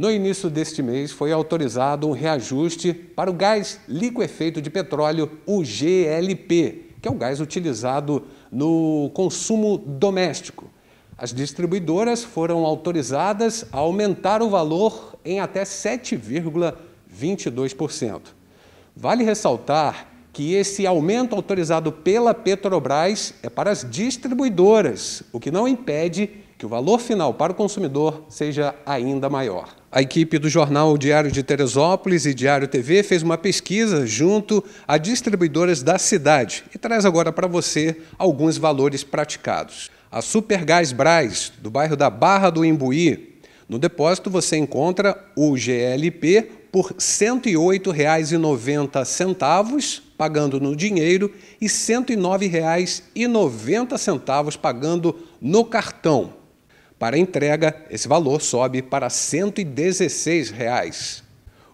No início deste mês, foi autorizado um reajuste para o gás liquefeito de petróleo, o GLP, que é o gás utilizado no consumo doméstico. As distribuidoras foram autorizadas a aumentar o valor em até 7,22%. Vale ressaltar que esse aumento autorizado pela Petrobras é para as distribuidoras, o que não impede que o valor final para o consumidor seja ainda maior. A equipe do jornal Diário de Teresópolis e Diário TV fez uma pesquisa junto a distribuidoras da cidade e traz agora para você alguns valores praticados. A Supergás Braz, do bairro da Barra do Imbuí, no depósito você encontra o GLP por R$ 108,90, pagando no dinheiro, e R$ 109,90 pagando no cartão. Para entrega, esse valor sobe para R$ 116. Reais.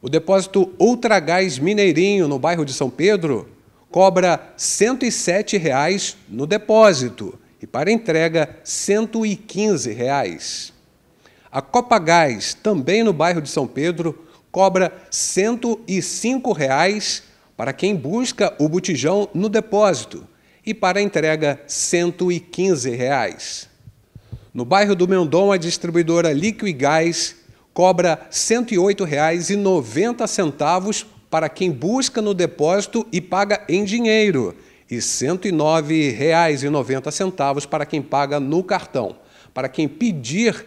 O depósito Ultragás Mineirinho, no bairro de São Pedro, cobra R$ 107,00 reais no depósito e para entrega R$ 115,00. Reais. A Copa Gás, também no bairro de São Pedro, cobra R$ 105,00 reais para quem busca o botijão no depósito e para entrega R$ 115,00. Reais. No bairro do Mendon, a distribuidora Liquigás cobra R$ 108,90 para quem busca no depósito e paga em dinheiro e R$ 109,90 para quem paga no cartão. Para quem pedir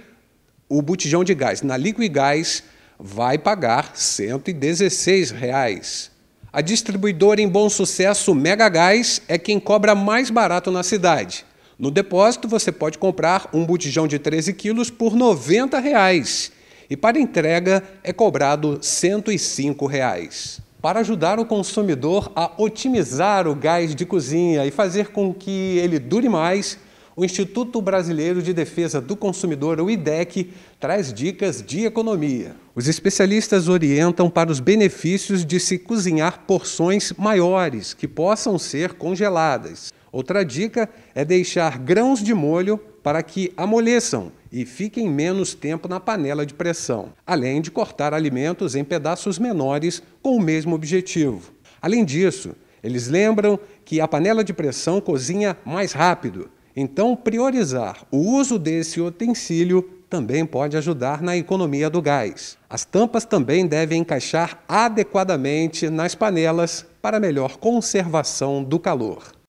o botijão de gás na Liquigás, vai pagar R$ 116,00. A distribuidora em bom sucesso Mega Gás é quem cobra mais barato na cidade. No depósito, você pode comprar um botijão de 13 quilos por R$ 90 reais, e para entrega é cobrado R$ 105. Reais. Para ajudar o consumidor a otimizar o gás de cozinha e fazer com que ele dure mais, o Instituto Brasileiro de Defesa do Consumidor, o IDEC, traz dicas de economia. Os especialistas orientam para os benefícios de se cozinhar porções maiores, que possam ser congeladas. Outra dica é deixar grãos de molho para que amoleçam e fiquem menos tempo na panela de pressão, além de cortar alimentos em pedaços menores com o mesmo objetivo. Além disso, eles lembram que a panela de pressão cozinha mais rápido, então priorizar o uso desse utensílio também pode ajudar na economia do gás. As tampas também devem encaixar adequadamente nas panelas para melhor conservação do calor.